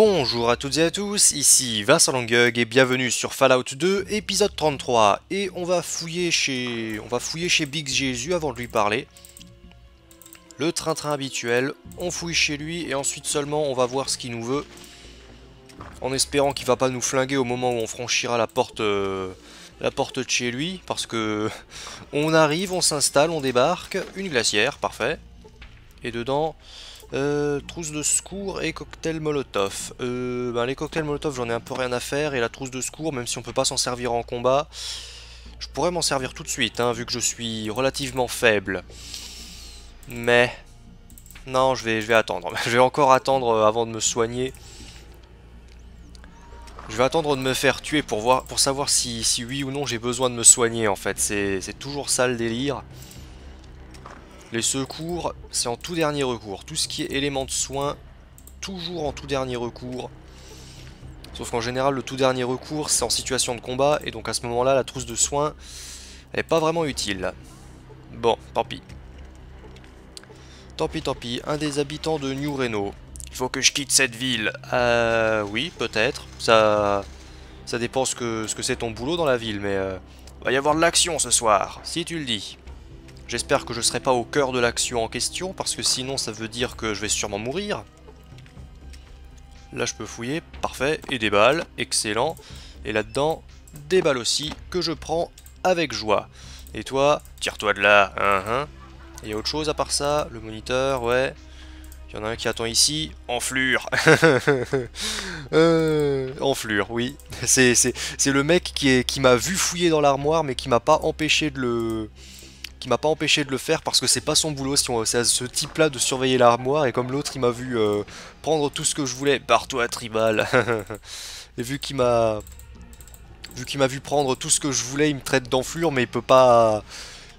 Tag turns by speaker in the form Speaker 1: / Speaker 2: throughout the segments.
Speaker 1: Bonjour à toutes et à tous, ici Vincent Longueug et bienvenue sur Fallout 2, épisode 33. Et on va fouiller chez, on va fouiller chez Big Jésus avant de lui parler. Le train-train habituel, on fouille chez lui et ensuite seulement on va voir ce qu'il nous veut. En espérant qu'il va pas nous flinguer au moment où on franchira la porte, euh, la porte de chez lui. Parce que on arrive, on s'installe, on débarque, une glacière, parfait. Et dedans, euh, trousse de secours et cocktail molotov. Euh, ben les cocktails molotov, j'en ai un peu rien à faire. Et la trousse de secours, même si on peut pas s'en servir en combat, je pourrais m'en servir tout de suite, hein, vu que je suis relativement faible. Mais... Non, je vais, je vais attendre. je vais encore attendre euh, avant de me soigner. Je vais attendre de me faire tuer pour, voir, pour savoir si, si oui ou non j'ai besoin de me soigner, en fait. C'est toujours ça le délire. Les secours, c'est en tout dernier recours. Tout ce qui est élément de soins toujours en tout dernier recours. Sauf qu'en général, le tout dernier recours, c'est en situation de combat. Et donc à ce moment-là, la trousse de soins, elle est pas vraiment utile. Bon, tant pis. Tant pis, tant pis. Un des habitants de New Reno. Il faut que je quitte cette ville. Euh, oui, peut-être. Ça, ça dépend ce que c'est ton boulot dans la ville, mais... Euh, va y avoir de l'action ce soir, si tu le dis. J'espère que je ne serai pas au cœur de l'action en question, parce que sinon ça veut dire que je vais sûrement mourir. Là je peux fouiller, parfait, et des balles, excellent. Et là-dedans, des balles aussi, que je prends avec joie. Et toi, tire-toi de là, hein, Et y a autre chose à part ça, le moniteur, ouais. Il y en a un qui attend ici, enflure euh, Enflure, oui. C'est le mec qui, qui m'a vu fouiller dans l'armoire, mais qui m'a pas empêché de le qui m'a pas empêché de le faire parce que c'est pas son boulot, c'est à ce type-là de surveiller l'armoire, et comme l'autre il m'a vu euh, prendre tout ce que je voulais, partout toi tribal Et vu qu'il m'a... Vu qu'il m'a vu prendre tout ce que je voulais, il me traite d'enflure, mais il peut pas...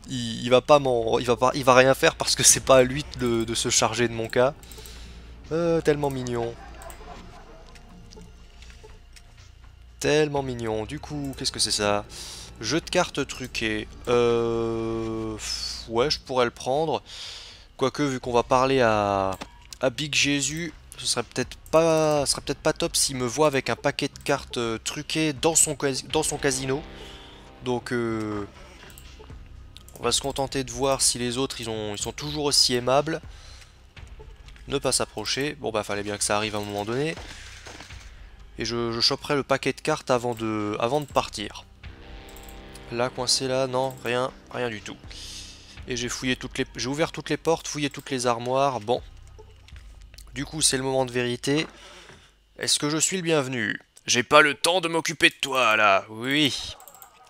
Speaker 1: Il, va pas m'en... Il va, pas... il va rien faire parce que c'est pas à lui de... se charger de mon cas. Euh, tellement mignon. Tellement mignon. Du coup, qu'est-ce que c'est ça Jeu de cartes truqué. Euh... Ouais, je pourrais le prendre. Quoique, vu qu'on va parler à, à Big Jésus, ce serait peut-être pas, ce serait peut-être pas top s'il me voit avec un paquet de cartes euh, truquées dans son, dans son casino. Donc, euh, on va se contenter de voir si les autres ils, ont, ils sont toujours aussi aimables. Ne pas s'approcher. Bon bah fallait bien que ça arrive à un moment donné. Et je, chopperai le paquet de cartes avant de, avant de partir. Là, coincé là, non, rien, rien du tout. Et j'ai fouillé toutes les... J'ai ouvert toutes les portes, fouillé toutes les armoires, bon. Du coup, c'est le moment de vérité. Est-ce que je suis le bienvenu J'ai pas le temps de m'occuper de toi, là Oui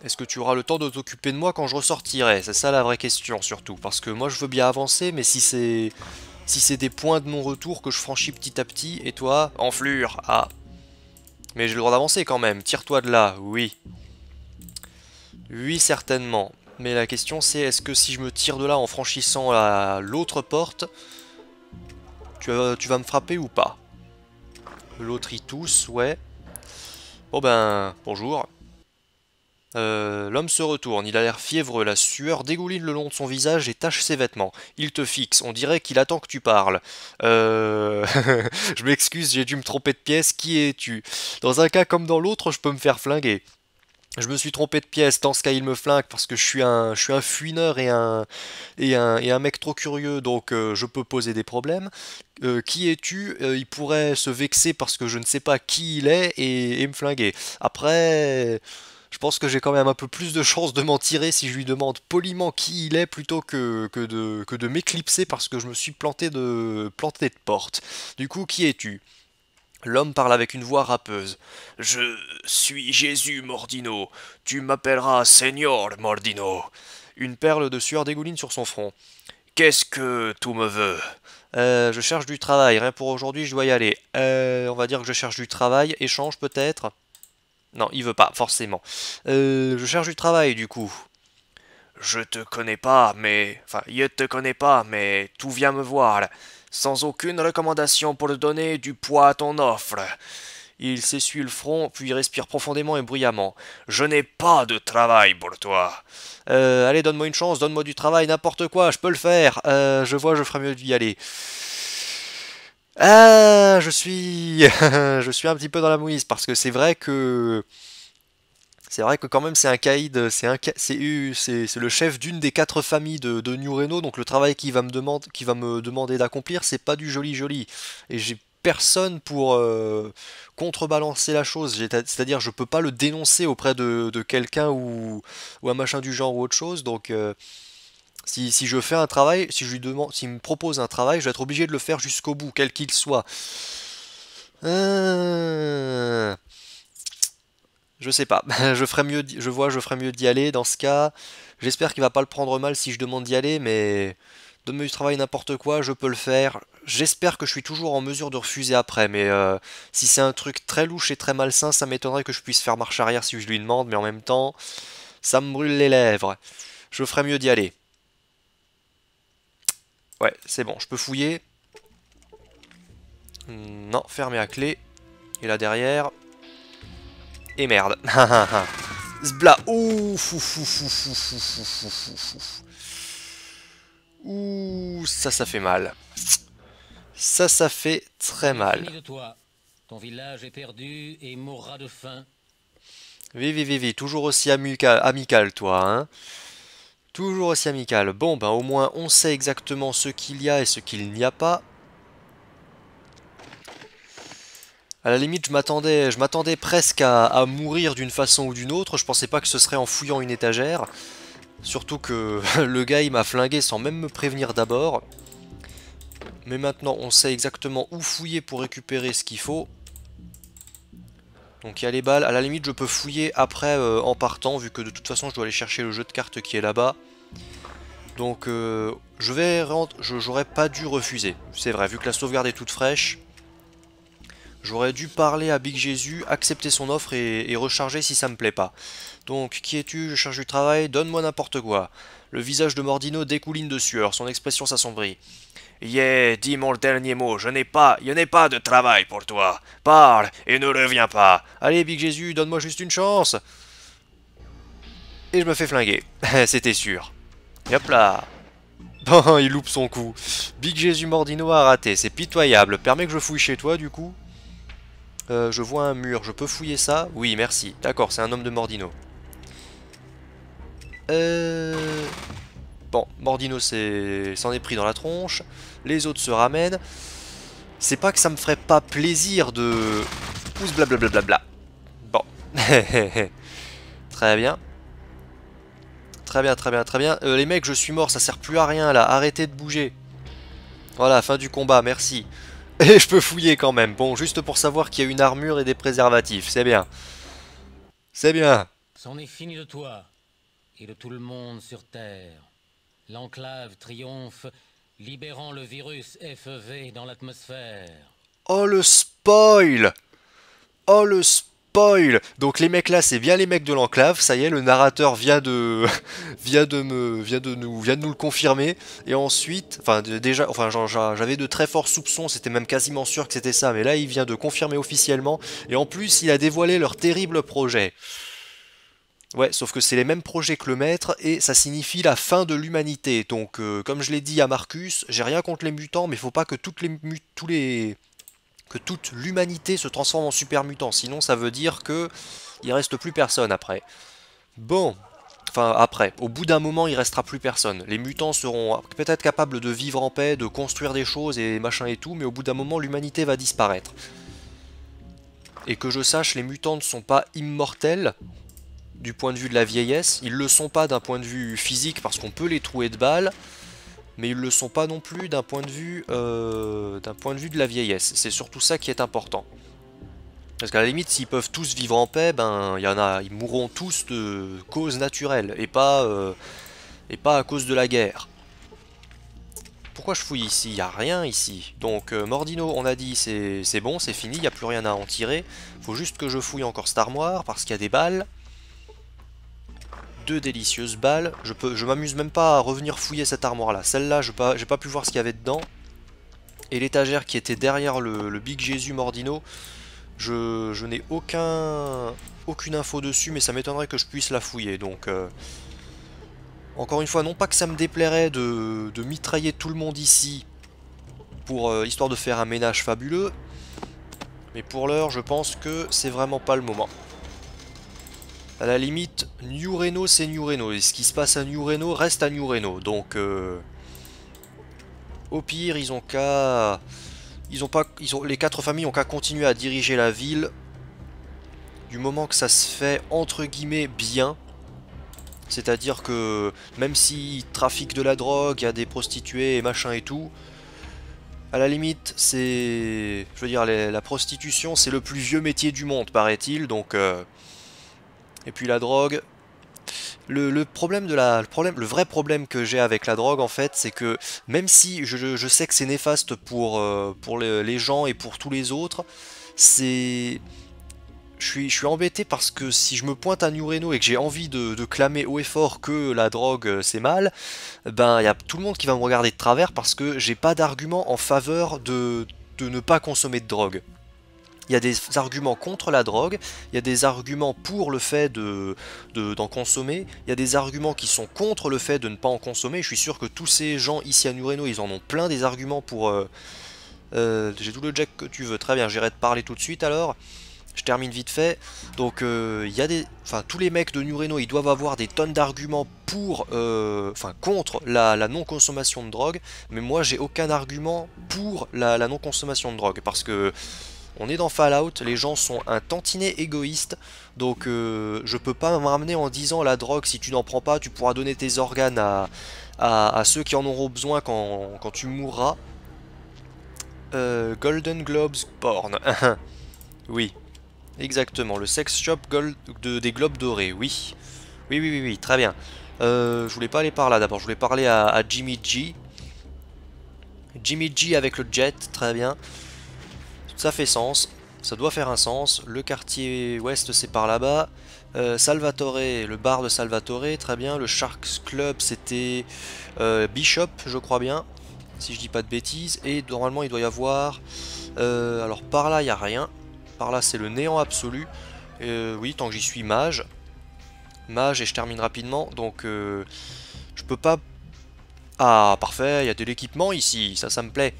Speaker 1: Est-ce que tu auras le temps de t'occuper de moi quand je ressortirai C'est ça la vraie question, surtout. Parce que moi, je veux bien avancer, mais si c'est... Si c'est des points de mon retour que je franchis petit à petit, et toi, enflure, ah. Mais j'ai le droit d'avancer quand même, tire-toi de là, oui. Oui, certainement. Mais la question c'est, est-ce que si je me tire de là en franchissant l'autre porte, euh, tu, vas, me frapper ou pas L'autre y tousse, ouais. Bon ben, bonjour. Euh, L'homme se retourne, il a l'air fiévreux, la sueur dégouline le long de son visage et tache ses vêtements. Il te fixe, on dirait qu'il attend que tu parles. Euh... je m'excuse, j'ai dû me tromper de pièce, qui es-tu Dans un cas comme dans l'autre, je peux me faire flinguer je me suis trompé de pièce, dans ce cas il me flingue parce que je suis un, je suis un fuineur et un, et, un, et un mec trop curieux, donc euh, je peux poser des problèmes. Euh, qui es-tu euh, Il pourrait se vexer parce que je ne sais pas qui il est et, me flinguer. Après, je pense que j'ai quand même un peu plus de chances de m'en tirer si je lui demande poliment qui il est plutôt que, que de, que de m'éclipser parce que je me suis planté de, planté de porte. Du coup, qui es-tu L'homme parle avec une voix râpeuse. Je suis Jésus, Mordino. Tu m'appelleras Seigneur, Mordino. Une perle de sueur dégouline sur son front. Qu'est-ce que tout me veut euh, Je cherche du travail. Rien pour aujourd'hui, je dois y aller. Euh, on va dire que je cherche du travail. Échange peut-être Non, il veut pas, forcément. Euh, je cherche du travail, du coup. Je te connais pas, mais. Enfin, je te connais pas, mais tout vient me voir, sans aucune recommandation pour donner du poids à ton offre. Il s'essuie le front, puis respire profondément et bruyamment. Je n'ai pas de travail pour toi. Euh, allez, donne-moi une chance, donne-moi du travail, n'importe quoi, je peux le faire. Euh, je vois, je ferai mieux d'y aller. Ah, je suis. je suis un petit peu dans la mouise, parce que c'est vrai que. C'est vrai que quand même c'est un caïd, c'est un c'est le chef d'une des quatre familles de, New Reno, donc le travail qu'il va me demander, qui va me d'accomplir, c'est pas du joli joli. Et j'ai personne pour euh, contrebalancer la chose. C'est-à-dire, je peux pas le dénoncer auprès de, quelqu'un ou, un machin du genre ou autre chose. Donc, euh, si, je fais un travail, si je lui demande, s'il me propose un travail, je vais être obligé de le faire jusqu'au bout, quel qu'il soit. Euh, je sais pas. je mieux. Je vois, je ferais mieux d'y aller dans ce cas. J'espère qu'il va pas le prendre mal si je demande d'y aller, mais donne-moi du travail n'importe quoi, je peux le faire. J'espère que je suis toujours en mesure de refuser après, mais euh, si c'est un truc très louche et très malsain, ça m'étonnerait que je puisse faire marche arrière si je lui demande, mais en même temps, ça me brûle les lèvres. Je ferais mieux d'y aller. Ouais, c'est bon, je peux fouiller. Non, fermé à clé. Et là derrière, et merde. Zbla. Ouh, fou, fou, fou, fou, fou, fou, fou, fou, fou. Ouh, ça, ça fait mal. Ça, ça fait très mal. De toi. Ton village est perdu et mourra de faim. Oui, oui, oui, oui. Toujours aussi amical, amical toi, hein. Toujours aussi amical. Bon, ben au moins on sait exactement ce qu'il y a et ce qu'il n'y a pas. À la limite, je m'attendais, je m'attendais presque à, mourir d'une façon ou d'une autre. Je pensais pas que ce serait en fouillant une étagère. Surtout que le gars, il m'a flingué sans même me prévenir d'abord. Mais maintenant, on sait exactement où fouiller pour récupérer ce qu'il faut. Donc il y a les balles. À la limite, je peux fouiller après euh, en partant, vu que de toute façon, je dois aller chercher le jeu de cartes qui est là-bas. Donc euh, je vais, j'aurais pas dû refuser. C'est vrai, vu que la sauvegarde est toute fraîche. J'aurais dû parler à Big Jésus, accepter son offre et, recharger si ça me plaît pas. Donc, qui es-tu Je cherche du travail, donne-moi n'importe quoi. Le visage de Mordino découline de sueur, son expression s'assombrit. Yeah, dis mon dernier mot, je n'ai pas, il n'y a pas de travail pour toi. Parle et ne reviens pas. Allez, Big Jésus, donne-moi juste une chance. Et je me fais flinguer. C'était sûr. Hop là Bon, il loupe son coup. Big Jésus Mordino a raté, c'est pitoyable. Permets que je fouille chez toi, du coup euh, je vois un mur, je peux fouiller ça Oui, merci. D'accord, c'est un homme de Mordino. Euh... Bon, Mordino s'en est... pris dans la tronche. Les autres se ramènent. C'est pas que ça me ferait pas plaisir de... Pousse blablabla. Bon. très bien. Très bien, très bien, très bien. Euh, les mecs, je suis mort, ça sert plus à rien là. Arrêtez de bouger. Voilà, fin du combat, merci. Et je peux fouiller quand même. Bon, juste pour savoir qu'il y a une armure et des préservatifs. C'est bien. C'est bien. C'en est fini de toi et de tout le monde sur Terre. L'enclave triomphe, libérant le virus FEV dans l'atmosphère. Oh le spoil Oh le spoil spoil Donc les mecs là, c'est bien les mecs de l'enclave, ça y est, le narrateur vient de, vient de me, vient de nous, vient de nous le confirmer. Et ensuite, enfin déjà, enfin j'avais de très forts soupçons, c'était même quasiment sûr que c'était ça, mais là il vient de confirmer officiellement. Et en plus, il a dévoilé leur terrible projet. Ouais, sauf que c'est les mêmes projets que le maître et ça signifie la fin de l'humanité. Donc, euh, comme je l'ai dit à Marcus, j'ai rien contre les mutants, mais faut pas que toutes les, tous les que toute l'humanité se transforme en super mutant. Sinon, ça veut dire que il reste plus personne après. Bon, enfin après, au bout d'un moment, il restera plus personne. Les mutants seront peut-être capables de vivre en paix, de construire des choses et machin et tout, mais au bout d'un moment, l'humanité va disparaître. Et que je sache, les mutants ne sont pas immortels du point de vue de la vieillesse. Ils le sont pas d'un point de vue physique parce qu'on peut les trouer de balles mais ils ne le sont pas non plus d'un point, de vue, euh, point de vue de la vieillesse. C'est surtout ça qui est important. Parce qu'à la limite, s'ils peuvent tous vivre en paix, ben, y en a, ils mourront tous de causes naturelles, et pas, euh, et pas à cause de la guerre. Pourquoi je fouille ici Il n'y a rien ici. Donc euh, Mordino, on a dit c'est bon, c'est fini, il n'y a plus rien à en tirer. faut juste que je fouille encore cette armoire, parce qu'il y a des balles délicieuses balles. Je, peux, je m'amuse même pas à revenir fouiller cette armoire-là. Celle-là, je pas, j'ai pas, pu voir ce qu'il y avait dedans. Et l'étagère qui était derrière le, le Big Jésus Mordino, je, je n'ai aucun, aucune info dessus, mais ça m'étonnerait que je puisse la fouiller. Donc, euh, encore une fois, non pas que ça me déplairait de, de mitrailler tout le monde ici, pour euh, histoire de faire un ménage fabuleux, mais pour l'heure, je pense que c'est vraiment pas le moment à la limite, New Reno, c'est New Reno. Et ce qui se passe à New Reno reste à New Reno. Donc, euh, au pire, ils ont qu'à... Ils ont pas, ils ont, les quatre familles ont qu'à continuer à diriger la ville. Du moment que ça se fait, entre guillemets, bien. C'est-à-dire que même s'ils trafiquent de la drogue, il y a des prostituées et machin et tout... À la limite, c'est... Je veux dire, la prostitution, c'est le plus vieux métier du monde, paraît-il, donc... Euh, et puis la drogue. Le, problème de la, le, problème, le vrai problème que j'ai avec la drogue en fait, c'est que même si je, sais que c'est néfaste pour, euh, pour les, gens et pour tous les autres, c'est... Je suis, je suis embêté parce que si je me pointe à New Reno et que j'ai envie de, clamer haut et fort que la drogue euh, c'est mal, ben il y a tout le monde qui va me regarder de travers parce que j'ai pas d'argument en faveur de ne pas consommer de drogue. Il y a des arguments contre la drogue, il y a des arguments pour le fait d'en de, consommer, il y a des arguments qui sont contre le fait de ne pas en consommer. Je suis sûr que tous ces gens ici à Nureno, ils en ont plein des arguments pour... Euh, euh, j'ai tout le jack que tu veux, très bien, j'irai te parler tout de suite alors. Je termine vite fait. Donc euh, il y a des, enfin tous les mecs de Nureno, ils doivent avoir des tonnes d'arguments pour, enfin contre la, non-consommation de drogue. Mais moi, j'ai aucun argument pour la non-consommation de drogue parce que on est dans Fallout, les gens sont un tantinet égoïste, donc euh, je peux pas me ramener en disant la drogue, si tu n'en prends pas, tu pourras donner tes organes à, à, ceux qui en auront besoin quand, tu mourras. Euh, Golden Globes Porn. oui, exactement. Le sex shop des Globes Dorés, oui. Oui, oui, oui, très bien. Euh, je voulais pas aller par là d'abord, je voulais parler à Jimmy G. Jimmy G avec le jet, très bien. Ça fait sens, ça doit faire un sens. Le quartier ouest, c'est par là-bas. Euh, Salvatore, le bar de Salvatore, très bien. Le Sharks Club, c'était euh, Bishop, je crois bien, si je dis pas de bêtises. Et normalement, il doit y avoir... Euh, alors, par là, il n'y a rien. Par là, c'est le néant absolu. oui, tant que j'y suis, mage. Mage, et je termine rapidement. Donc, je peux pas... Ah, parfait, il y a de l'équipement ici, ça, ça me plaît.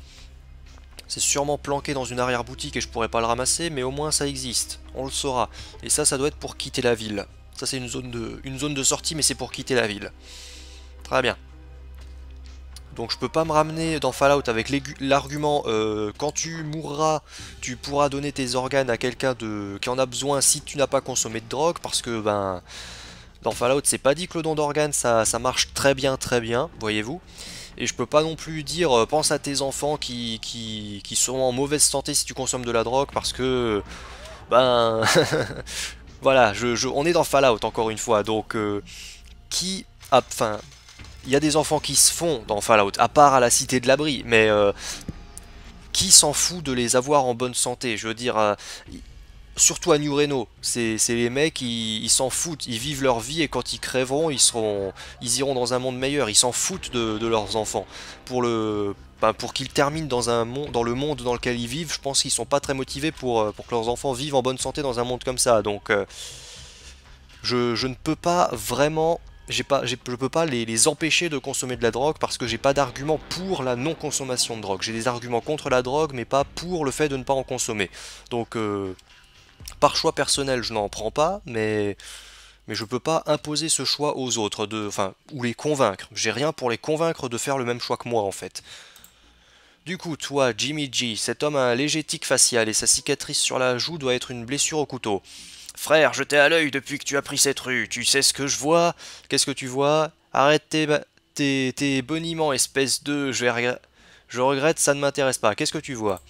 Speaker 1: C'est sûrement planqué dans une arrière-boutique et je pourrais pas le ramasser, mais au moins ça existe, on le saura. Et ça, ça doit être pour quitter la ville. Ça c'est une, zone de, une zone de sortie, mais c'est pour quitter la ville. Très bien. Donc je peux pas me ramener dans Fallout avec l'argument euh, quand tu mourras, tu pourras donner tes organes à quelqu'un de qui en a besoin si tu n'as pas consommé de drogue, parce que ben dans Fallout c'est pas dit que le don d'organes ça, ça marche très bien très bien, voyez-vous et je peux pas non plus dire euh, pense à tes enfants qui, qui, sont en mauvaise santé si tu consommes de la drogue parce que ben voilà je, on est dans Fallout encore une fois donc euh, qui enfin il y a des enfants qui se font dans Fallout à part à la cité de l'abri mais euh, qui s'en fout de les avoir en bonne santé Je veux dire, surtout à New Reno. C'est les mecs, ils s'en foutent, ils vivent leur vie et quand ils crèveront, ils, seront, ils iront dans un monde meilleur. Ils s'en foutent de, leurs enfants. Pour le, ben, pour qu'ils terminent dans, un monde, dans le monde dans lequel ils vivent, je pense qu'ils sont pas très motivés pour, euh, que leurs enfants vivent en bonne santé dans un monde comme ça. Donc, euh, je, ne peux pas vraiment j'ai pas, je peux pas les, empêcher de consommer de la drogue parce que j'ai pas d'argument pour la non-consommation de drogue. J'ai des arguments contre la drogue, mais pas pour le fait de ne pas en consommer. Donc, euh, par choix personnel, je n'en prends pas, mais mais je peux pas imposer ce choix aux autres, de, enfin, ou les convaincre. J'ai rien pour les convaincre de faire le même choix que moi, en fait. Du coup, toi, Jimmy G, cet homme a un léger tic facial et sa cicatrice sur la joue doit être une blessure au couteau. Frère, je t'ai à l'œil depuis que tu as pris cette rue, tu sais ce que je vois Qu'est-ce que tu vois Arrête tes, tes, boniments, espèce de... Je, je regrette, ça ne m'intéresse pas. Qu'est-ce que tu vois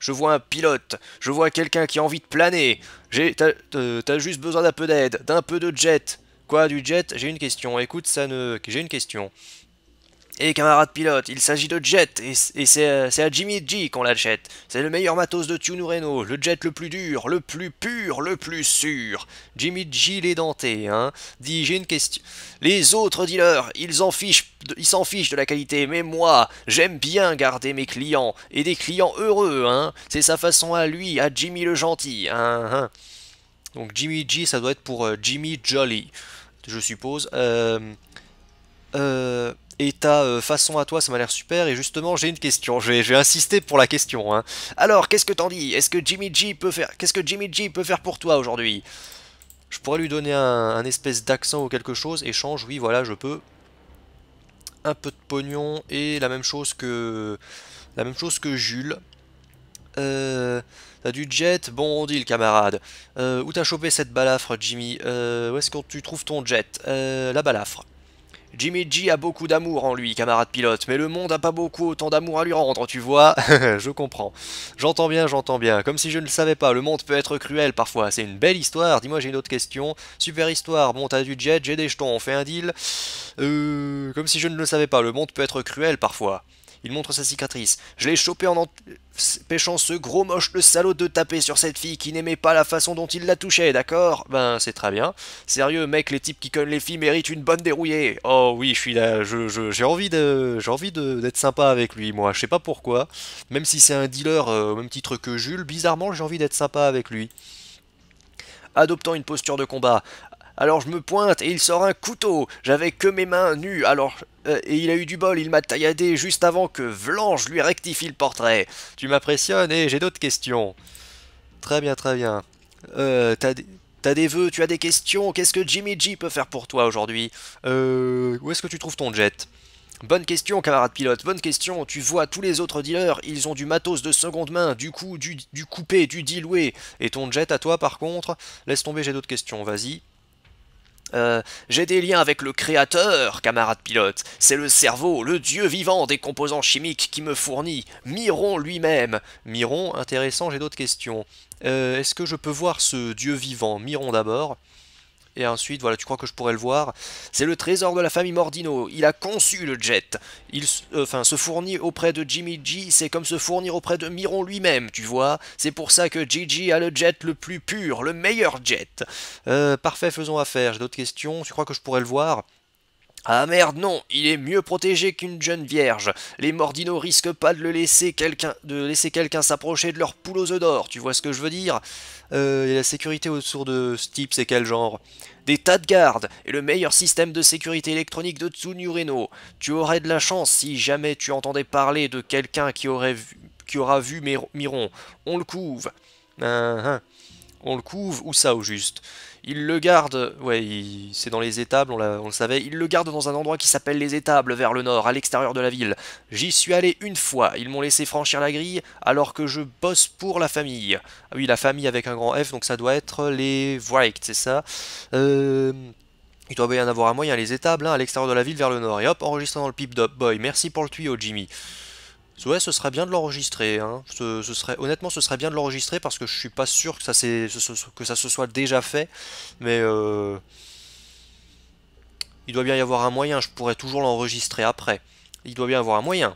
Speaker 1: je vois un pilote, je vois quelqu'un qui a envie de planer. Euh, t'as juste besoin d'un peu d'aide, d'un peu de jet. Quoi, du jet J'ai une question. Écoute, ça ne. J'ai une question. Et camarade pilote, il s'agit de Jet, et, euh, c'est à Jimmy G qu'on l'achète. C'est le meilleur matos de Tune Reno, le jet le plus dur, le plus pur, le plus sûr. Jimmy G les dentés, hein. Dis, j'ai une question. Les autres dealers, ils s'en fichent, de la qualité, mais moi, j'aime bien garder mes clients, et des clients heureux, hein. C'est sa façon à lui, à Jimmy le gentil, hein, hein. Donc Jimmy G, ça doit être pour euh, Jimmy Jolly, je suppose. Euh... Euh et ta euh, façon à toi, ça m'a l'air super. Et justement, j'ai une question. j'ai insisté pour la question. Hein. Alors, qu'est-ce que t'en dis Est-ce que Jimmy G peut faire Qu'est-ce que Jimmy G peut faire pour toi aujourd'hui Je pourrais lui donner un, espèce d'accent ou quelque chose. Échange, oui, voilà, je peux. Un peu de pognon et la même chose que la même chose que Jules. Euh, t'as du jet Bon, on dit le camarade. Euh, où t'as chopé cette balafre, Jimmy euh, Où est-ce que tu trouves ton jet euh, La balafre. Jimmy G a beaucoup d'amour en lui, camarade pilote, mais le monde a pas beaucoup autant d'amour à lui rendre, tu vois Je comprends. J'entends bien, j'entends bien. Comme si je ne le savais pas, le monde peut être cruel parfois. C'est une belle histoire. Dis-moi, j'ai une autre question. Super histoire, bon, t'as du jet, j'ai des jetons, on fait un deal. Euh, comme si je ne le savais pas, le monde peut être cruel parfois. Il montre sa cicatrice. Je l'ai chopé en empêchant ce gros moche le salaud de taper sur cette fille qui n'aimait pas la façon dont il la touchait, d'accord Ben, c'est très bien. Sérieux, mec, les types qui connent les filles méritent une bonne dérouillée. Oh oui, je suis là, j'ai envie de, j'ai envie d'être sympa avec lui, moi. Je sais pas pourquoi. Même si c'est un dealer euh, au même titre que Jules, bizarrement, j'ai envie d'être sympa avec lui adoptant une posture de combat. Alors je me pointe et il sort un couteau. J'avais que mes mains nues. Alors euh, et il a eu du bol, il m'a tailladé juste avant que Vlange lui rectifie le portrait. Tu m'impressionnes et j'ai d'autres questions. Très bien, très bien. Euh, t'as des... vœux, tu as des questions, qu'est-ce que Jimmy G peut faire pour toi aujourd'hui euh, Où est-ce que tu trouves ton jet Bonne question, camarade pilote, bonne question. Tu vois, tous les autres dealers, ils ont du matos de seconde main, du coup, du, du coupé, du diloué. Et ton jet à toi, par contre Laisse tomber, j'ai d'autres questions, vas-y. Euh, j'ai des liens avec le créateur, camarade pilote. C'est le cerveau, le dieu vivant des composants chimiques qui me fournit. Miron lui-même. Miron, intéressant, j'ai d'autres questions. Euh, est-ce que je peux voir ce dieu vivant Miron d'abord. Et ensuite, voilà, tu crois que je pourrais le voir C'est le trésor de la famille Mordino. Il a conçu le jet. Il, euh, enfin, se fournit auprès de Jimmy G, c'est comme se fournir auprès de Miron lui-même, tu vois. C'est pour ça que Gigi a le jet le plus pur, le meilleur jet. Euh, parfait, faisons affaire. J'ai d'autres questions. Tu crois que je pourrais le voir ah merde, non, il est mieux protégé qu'une jeune vierge. Les Mordinos risquent pas de le laisser quelqu'un de laisser quelqu'un s'approcher de leur poule aux d'or, tu vois ce que je veux dire euh, et la sécurité autour de ce type, c'est quel genre Des tas de gardes et le meilleur système de sécurité électronique de Tsunyureno. Tu aurais de la chance si jamais tu entendais parler de quelqu'un qui aurait qui aura vu Miron. On le couve. Hein, hein. On le couve ou ça au juste Il le garde, ouais, c'est dans les étables, on, le savait. Il le garde dans un endroit qui s'appelle les étables, vers le nord, à l'extérieur de la ville. J'y suis allé une fois, ils m'ont laissé franchir la grille alors que je bosse pour la famille. Ah oui, la famille avec un grand F, donc ça doit être les Wright, c'est ça euh... Il doit bien avoir un moyen, les étables, hein, à l'extérieur de la ville, vers le nord. Et hop, enregistrant dans le pipe d'Op Boy. Merci pour le tuyau, Jimmy. Ouais, ce serait bien de l'enregistrer. Hein. Ce, serait, honnêtement, ce serait bien de l'enregistrer parce que je suis pas sûr que ça, que ça se soit déjà fait. Mais euh, il doit bien y avoir un moyen. Je pourrais toujours l'enregistrer après. Il doit bien y avoir un moyen.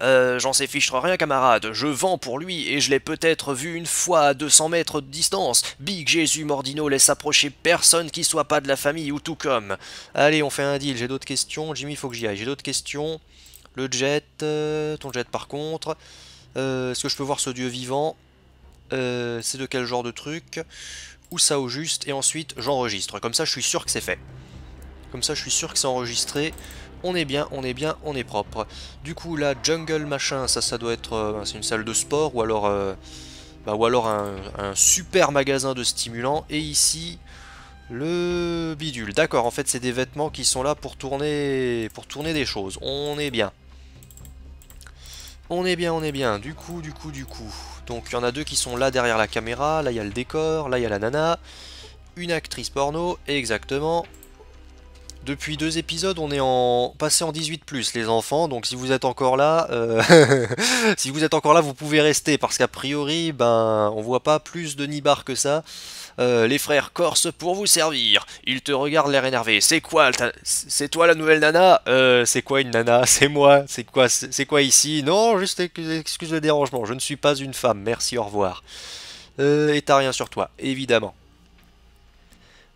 Speaker 1: Euh, J'en sais fichtre rien, camarade. Je vends pour lui et je l'ai peut-être vu une fois à 200 mètres de distance. Big Jésus Mordino laisse approcher personne qui soit pas de la famille ou tout comme. Allez, on fait un deal. J'ai d'autres questions. Jimmy, faut que j'y aille. J'ai d'autres questions. Le jet, euh, ton jet par contre. Est-ce euh, que je peux voir ce dieu vivant euh, C'est de quel genre de truc où ça au juste Et ensuite j'enregistre. Comme ça je suis sûr que c'est fait. Comme ça je suis sûr que c'est enregistré. On est bien, on est bien, on est propre. Du coup la jungle machin, ça ça doit être... c'est une salle de sport ou alors... Bah, ou alors un, un, super magasin de stimulants. Et ici, le bidule. D'accord, en fait, c'est des vêtements qui sont là pour tourner, pour tourner des choses. On est bien. On est bien, on est bien. Du coup, du coup, du coup. Donc il y en a deux qui sont là derrière la caméra. Là, il y a le décor. Là, il y a la nana. Une actrice porno. Exactement. Depuis deux épisodes, on est en passé en 18+, les enfants. Donc si vous êtes encore là, euh, si vous êtes encore là, vous pouvez rester. Parce qu'a priori, ben, on voit pas plus de Nibar que ça. Euh, les frères corse pour vous servir. Ils te regardent l'air énervé. C'est quoi C'est toi la nouvelle nana euh, C'est quoi une nana C'est moi C'est quoi C'est quoi ici Non, juste excuse le dérangement. Je ne suis pas une femme. Merci, au revoir. Euh, et t'as rien sur toi, évidemment.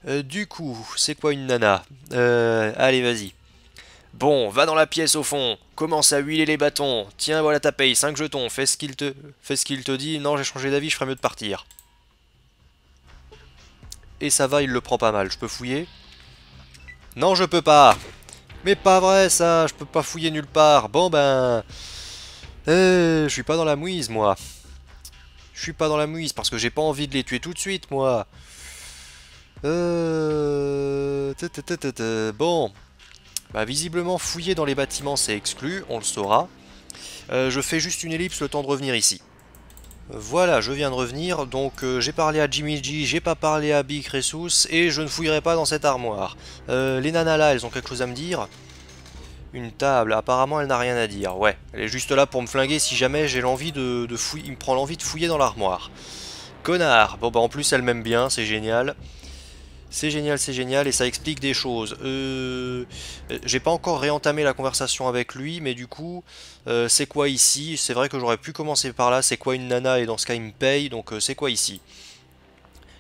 Speaker 1: du coup, c'est quoi une nana Allez, vas-y. Bon, va dans la pièce au fond, commence à huiler les bâtons, tiens voilà ta paye, 5 jetons, fais ce qu'il te... Fais ce qu'il te dit, non j'ai changé d'avis, je ferais mieux de partir. Et ça va, il le prend pas mal. Je peux fouiller Non, je peux pas Mais pas vrai, ça Je peux pas fouiller nulle part Bon, ben... Euh, je suis pas dans la mouise, moi Je suis pas dans la mouise, parce que j'ai pas envie de les tuer tout de suite, moi Euh... Bon... Bah, visiblement, fouiller dans les bâtiments, c'est exclu, on le saura. Euh, je fais juste une ellipse le temps de revenir ici. Voilà, je viens de revenir, donc euh, j'ai parlé à Jimmy G, j'ai pas parlé à Big Ressus, et je ne fouillerai pas dans cette armoire. Euh, les nanas là, elles ont quelque chose à me dire Une table, apparemment elle n'a rien à dire, ouais. Elle est juste là pour me flinguer si jamais j'ai l'envie de, de fouiller, il me prend l'envie de fouiller dans l'armoire. Connard Bon bah en plus elle m'aime bien, c'est génial. C'est génial, c'est génial, et ça explique des choses. Euh, euh, J'ai pas encore réentamé la conversation avec lui, mais du coup, euh, c'est quoi ici C'est vrai que j'aurais pu commencer par là, c'est quoi une nana, et dans ce cas, il me paye, donc euh, c'est quoi ici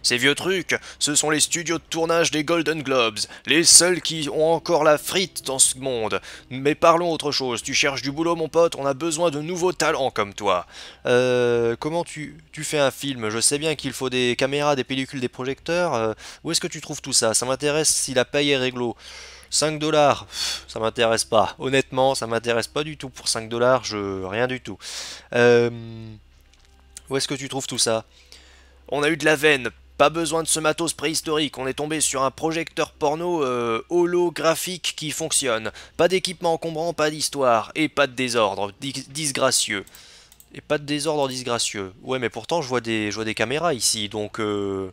Speaker 1: ces vieux trucs, ce sont les studios de tournage des Golden Globes, les seuls qui ont encore la frite dans ce monde. Mais parlons autre chose, tu cherches du boulot mon pote, on a besoin de nouveaux talents comme toi. Euh, comment tu, tu fais un film Je sais bien qu'il faut des caméras, des pellicules, des projecteurs. Euh, où est-ce que tu trouves tout ça Ça m'intéresse si la paye est réglo. 5 dollars, ça m'intéresse pas. Honnêtement, ça m'intéresse pas du tout pour 5 dollars, je... rien du tout. Euh, où est-ce que tu trouves tout ça On a eu de la veine, pas besoin de ce matos préhistorique, on est tombé sur un projecteur porno euh, holographique qui fonctionne. Pas d'équipement encombrant, pas d'histoire, et pas de désordre, disgracieux. Et pas de désordre disgracieux. Ouais, mais pourtant, je vois des, des caméras ici, donc... Euh,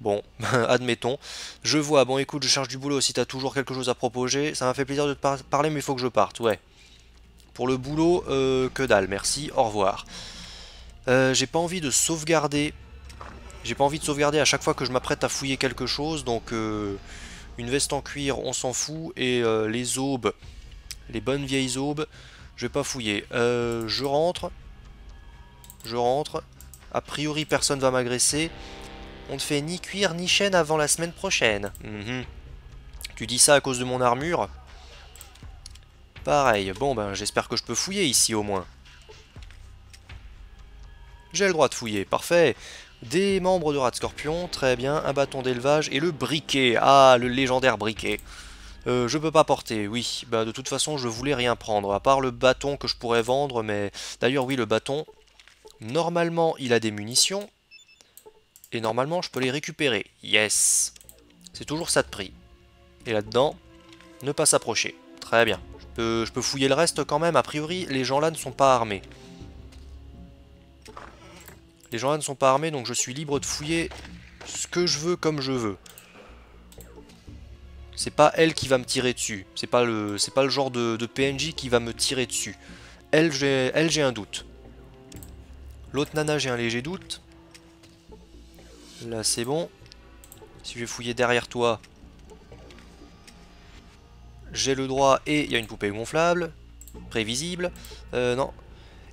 Speaker 1: bon, admettons. Je vois, bon écoute, je cherche du boulot, si t'as toujours quelque chose à proposer, ça m'a fait plaisir de te parler, mais il faut que je parte, ouais. Pour le boulot, euh, que dalle, merci, au revoir. J'ai pas envie de sauvegarder j'ai pas envie de sauvegarder à chaque fois que je m'apprête à fouiller quelque chose, donc euh, une veste en cuir, on s'en fout, et euh, les aubes, les bonnes vieilles aubes, je vais pas fouiller. Euh, je rentre, je rentre, a priori personne va m'agresser, on ne fait ni cuir ni chaîne avant la semaine prochaine. Mhm. Tu dis ça à cause de mon armure Pareil, bon ben j'espère que je peux fouiller ici au moins. J'ai le droit de fouiller, parfait. Des membres de Rat Scorpion, très bien, un bâton d'élevage et le briquet. Ah, le légendaire briquet. Euh, je peux pas porter, oui. Bah, de toute façon, je voulais rien prendre, à part le bâton que je pourrais vendre, mais... D'ailleurs, oui, le bâton, normalement, il a des munitions. Et normalement, je peux les récupérer. Yes C'est toujours ça de prix. Et là-dedans, ne pas s'approcher. Très bien. je peux fouiller le reste quand même. A priori, les gens là ne sont pas armés. Les gens là ne sont pas armés, donc je suis libre de fouiller ce que je veux comme je veux. C'est pas elle qui va me tirer dessus. C'est pas le, c'est pas le genre de, PNJ qui va me tirer dessus. Elle, j'ai, elle, j'ai un doute. L'autre nana, j'ai un léger doute. Là, c'est bon. Si je vais fouiller derrière toi, j'ai le droit et il y a une poupée gonflable, prévisible. Euh, non,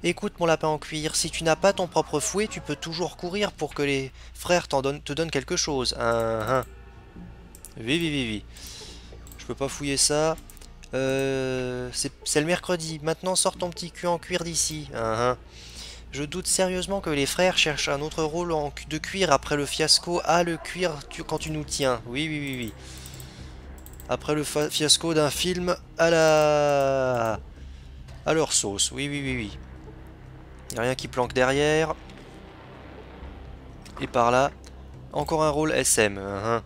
Speaker 1: Écoute mon lapin en cuir, si tu n'as pas ton propre fouet, tu peux toujours courir pour que les frères te donnent quelque chose. Hein, hein. Oui, oui, oui, Je peux pas fouiller ça. Euh, c'est le mercredi. Maintenant, sors ton petit cul en cuir d'ici. Hein, hein. Je doute sérieusement que les frères cherchent un autre rôle de cuir après le fiasco. à ah, le cuir quand tu nous tiens. Oui, oui, oui, oui. Après le fiasco d'un film à la... À leur sauce. Oui, oui, oui, oui. Il n'y a rien qui planque derrière. Et par là, encore un rôle SM. Hein.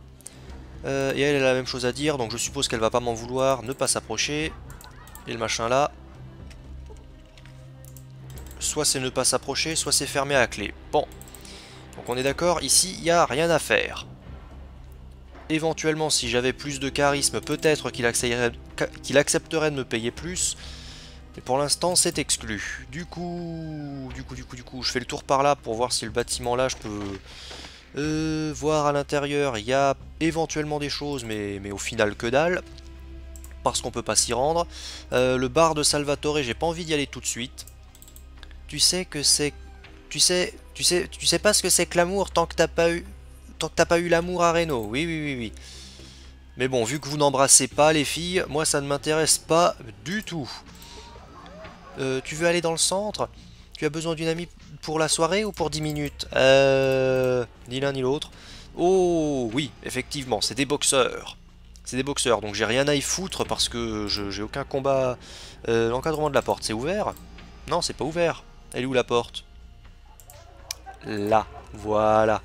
Speaker 1: Euh, et elle, a la même chose à dire, donc je suppose qu'elle va pas m'en vouloir, ne pas s'approcher. Et le machin là. Soit c'est ne pas s'approcher, soit c'est fermé à clé. Bon. Donc on est d'accord, ici, il n'y a rien à faire. Éventuellement, si j'avais plus de charisme, peut-être qu'il accepterait de me payer plus pour l'instant, c'est exclu. Du coup, du coup, du coup, du coup, je fais le tour par là pour voir si le bâtiment là, je peux euh, voir à l'intérieur. Il y a éventuellement des choses, mais, mais au final que dalle. Parce qu'on peut pas s'y rendre. Euh, le bar de Salvatore, j'ai pas envie d'y aller tout de suite. Tu sais que c'est... Tu sais... Tu sais, tu sais pas ce que c'est que l'amour tant que t'as pas eu... Tant que t'as pas eu l'amour à Reno. Oui, oui, oui, oui. Mais bon, vu que vous n'embrassez pas les filles, moi ça ne m'intéresse pas du tout. Euh, tu veux aller dans le centre, tu as besoin d'une amie pour la soirée ou pour 10 minutes Euh... Ni l'un ni l'autre. Oh oui, effectivement, c'est des boxeurs. C'est des boxeurs, donc j'ai rien à y foutre parce que j'ai aucun combat... Euh, l'encadrement de la porte, c'est ouvert Non, c'est pas ouvert. Elle est où la porte Là, voilà.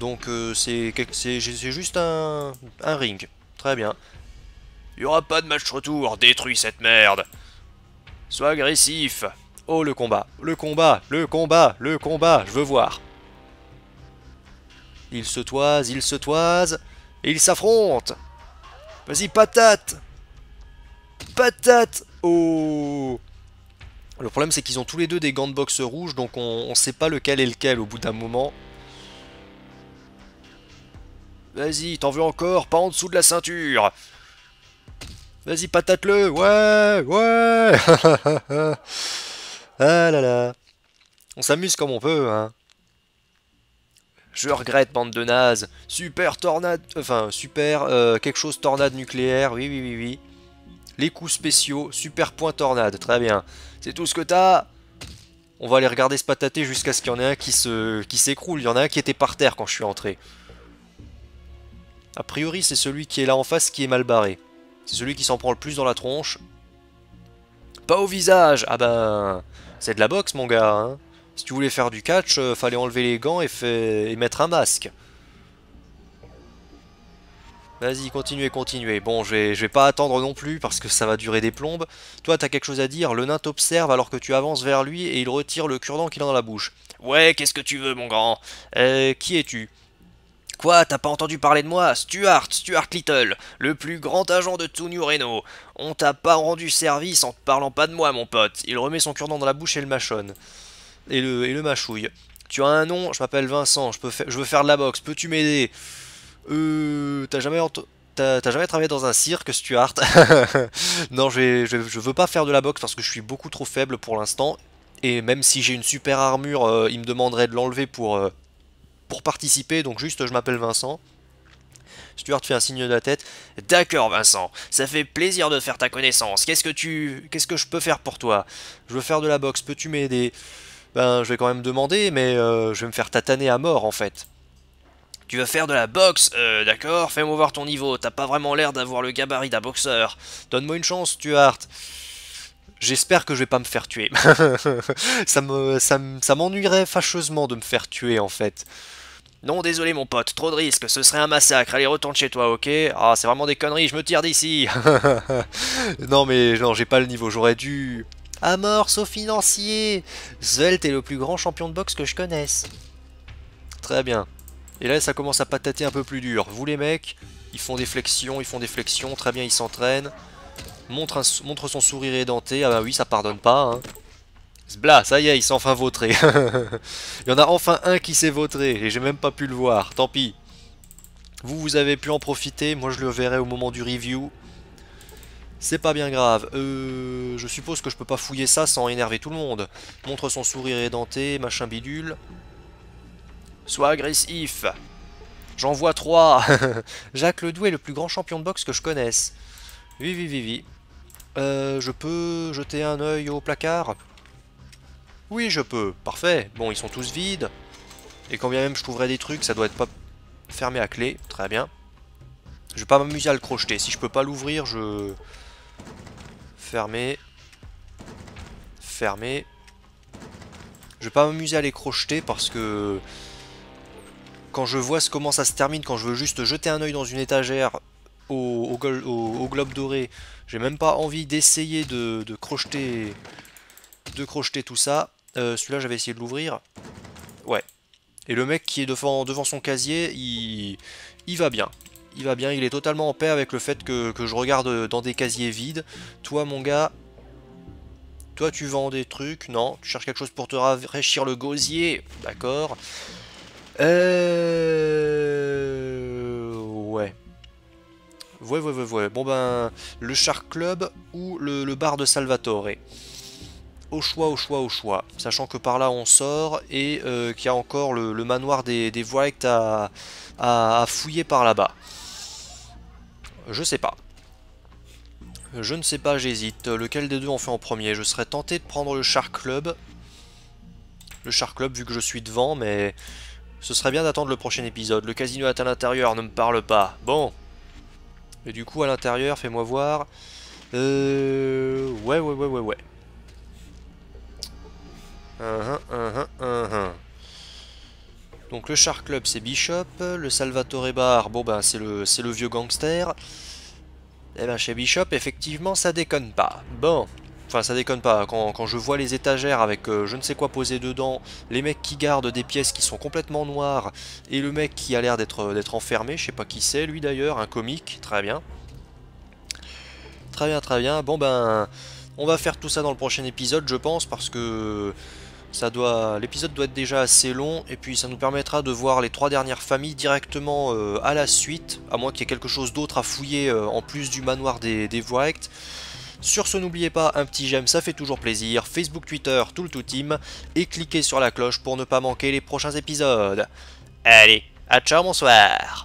Speaker 1: Donc euh, c'est juste un ring. Très bien. Il aura pas de match retour, détruis cette merde Sois agressif Oh le combat, le combat, le combat, le combat, je veux voir Ils se toisent, ils se toisent, et ils s'affrontent Vas-y patate Patate Oh le problème c'est qu'ils ont tous les deux des gants de boxe rouges, donc on, ne sait pas lequel est lequel au bout d'un moment. Vas-y, t'en veux encore, pas en dessous de la ceinture Vas-y, patate-le Ouais Ouais Ah là là On s'amuse comme on peut, hein Je regrette, bande de nazes Super tornade... Enfin, super... Euh, quelque chose tornade nucléaire, oui, oui, oui, oui. Les coups spéciaux, super point tornade, très bien. C'est tout ce que t'as on va aller regarder ce patater jusqu'à ce qu'il y en ait un qui se qui s'écroule. Il y en a un qui était par terre quand je suis entré. A priori, c'est celui qui est là en face qui est mal barré. C'est celui qui s'en prend le plus dans la tronche. Pas au visage Ah ben, c'est de la boxe, mon gars. Hein. si tu voulais faire du catch, euh, fallait enlever les gants et, fait... et mettre un masque. Vas-y, continuez, continuez. Bon, je vais, pas attendre non plus parce que ça va durer des plombes. Toi, t'as quelque chose à dire Le nain t'observe alors que tu avances vers lui et il retire le cure-dent qu'il a dans la bouche. Ouais, qu'est-ce que tu veux, mon grand euh, Qui es-tu Quoi, t'as pas entendu parler de moi Stuart, Stuart Little, le plus grand agent de tout New Reno. On t'a pas rendu service en te parlant pas de moi, mon pote. Il remet son cure-dent dans la bouche et le mâchonne. Et le, et le mâchouille. Tu as un nom Je m'appelle Vincent, je, peux je veux faire de la boxe, peux-tu m'aider Euh. T'as jamais jamais travaillé dans un cirque, Stuart Non, je, je, veux pas faire de la boxe parce que je suis beaucoup trop faible pour l'instant. Et même si j'ai une super armure, euh, il me demanderait de l'enlever pour, euh, pour participer, donc juste je m'appelle Vincent. Stuart fait un signe de la tête. D'accord Vincent, ça fait plaisir de faire ta connaissance. Qu'est-ce que tu qu'est-ce que je peux faire pour toi Je veux faire de la boxe, peux-tu m'aider Ben, je vais quand même demander mais euh, je vais me faire tataner à mort en fait. Tu veux faire de la boxe euh, d'accord, fais-moi voir ton niveau. T'as pas vraiment l'air d'avoir le gabarit d'un boxeur. Donne-moi une chance, Stuart. J'espère que je vais pas me faire tuer. ça m'ennuierait me, ça fâcheusement de me faire tuer en fait. Non, désolé mon pote, trop de risques, ce serait un massacre, allez retourne chez toi, ok Ah, c'est vraiment des conneries, je me tire d'ici Non mais, genre, j'ai pas le niveau, j'aurais dû... Amorce au financier Zelt est le plus grand champion de boxe que je connaisse. Très bien. Et là, ça commence à patater un peu plus dur. Vous les mecs, ils font des flexions, ils font des flexions, très bien, ils s'entraînent. Montre, montre, son sourire édenté, ah bah oui, ça pardonne pas, hein. Blah, ça y est, il s'est enfin vautré. Il y en a enfin un qui s'est vautré et j'ai même pas pu le voir, tant pis. Vous, vous avez pu en profiter, moi je le verrai au moment du review. C'est pas bien grave. Euh, je suppose que je peux pas fouiller ça sans énerver tout le monde. Montre son sourire édenté, machin bidule. Sois agressif. J'en vois trois. Jacques Ledoux est le plus grand champion de boxe que je connaisse. Oui, oui, oui, oui. Euh, je peux jeter un œil au placard oui, je peux. Parfait. Bon, ils sont tous vides. Et quand bien même je trouverai des trucs, ça doit être pas fermé à clé. Très bien. Je vais pas m'amuser à le crocheter. Si je peux pas l'ouvrir, je... Fermer. fermé Je vais pas m'amuser à les crocheter parce que... Quand je vois comment ça se termine, quand je veux juste jeter un oeil dans une étagère au, globe doré, j'ai même pas envie d'essayer de crocheter de crocheter tout ça. Euh, celui-là, j'avais essayé de l'ouvrir. Ouais. Et le mec qui est devant, devant son casier, il, il va bien il va bien, il est totalement en paix avec le fait que, je regarde dans des casiers vides. Toi mon gars, toi tu vends des trucs, non, tu cherches quelque chose pour te rafraîchir le gosier, d'accord. Euh... Ouais. Ouais, ouais, ouais, ouais. Bon ben, le Shark Club ou le bar de Salvatore au choix, au choix, au choix. Sachant que par là on sort et euh, qu'il y a encore le, manoir des, des à, fouiller par là-bas. Je sais pas. Je ne sais pas, j'hésite. Lequel des deux on fait en premier Je serais tenté de prendre le char Club. Le char Club vu que je suis devant, mais ce serait bien d'attendre le prochain épisode. Le casino est à l'intérieur, ne me parle pas. Bon. Et du coup à l'intérieur, fais-moi voir. Euh... Ouais, ouais, ouais, ouais, ouais. Uh-huh, uh-huh, uh-huh. Donc le Char Club c'est Bishop, le Salvatore Bar, bon ben c'est le, le vieux gangster. Et eh ben chez Bishop effectivement ça déconne pas. Bon, enfin ça déconne pas, quand, je vois les étagères avec euh, je ne sais quoi posé dedans, les mecs qui gardent des pièces qui sont complètement noires, et le mec qui a l'air euh, d'être enfermé, je sais pas qui c'est, lui d'ailleurs, un comique, très bien. Très bien, très bien, bon ben on va faire tout ça dans le prochain épisode je pense parce que... Ça doit, L'épisode doit être déjà assez long, et puis ça nous permettra de voir les trois dernières familles directement euh, à la suite, à moins qu'il y ait quelque chose d'autre à fouiller euh, en plus du manoir des, des Sur ce, n'oubliez pas, un petit j'aime, ça fait toujours plaisir, Facebook, Twitter, tout le tout team, et cliquez sur la cloche pour ne pas manquer les prochains épisodes. Allez, à ciao, bonsoir